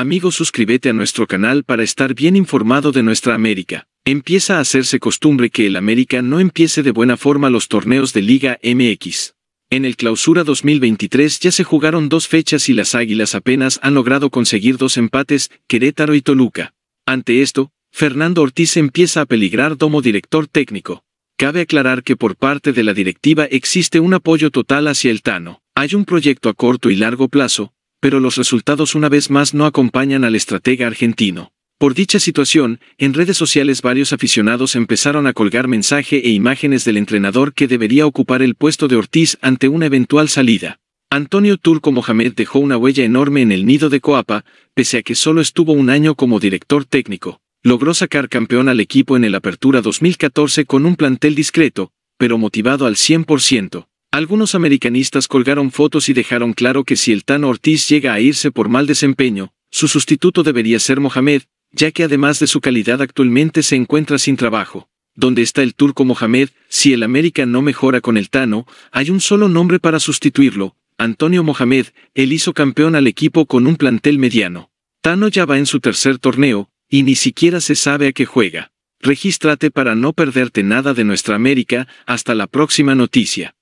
Amigos suscríbete a nuestro canal para estar bien informado de nuestra América. Empieza a hacerse costumbre que el América no empiece de buena forma los torneos de Liga MX. En el clausura 2023 ya se jugaron dos fechas y las Águilas apenas han logrado conseguir dos empates, Querétaro y Toluca. Ante esto, Fernando Ortiz empieza a peligrar como director técnico. Cabe aclarar que por parte de la directiva existe un apoyo total hacia el Tano. Hay un proyecto a corto y largo plazo, pero los resultados una vez más no acompañan al estratega argentino. Por dicha situación, en redes sociales varios aficionados empezaron a colgar mensaje e imágenes del entrenador que debería ocupar el puesto de Ortiz ante una eventual salida. Antonio Turco Mohamed dejó una huella enorme en el nido de Coapa, pese a que solo estuvo un año como director técnico. Logró sacar campeón al equipo en el Apertura 2014 con un plantel discreto, pero motivado al 100%. Algunos americanistas colgaron fotos y dejaron claro que si el Tano Ortiz llega a irse por mal desempeño, su sustituto debería ser Mohamed, ya que además de su calidad actualmente se encuentra sin trabajo. ¿Dónde está el turco Mohamed? Si el América no mejora con el Tano, hay un solo nombre para sustituirlo, Antonio Mohamed, él hizo campeón al equipo con un plantel mediano. Tano ya va en su tercer torneo, y ni siquiera se sabe a qué juega. Regístrate para no perderte nada de nuestra América, hasta la próxima noticia.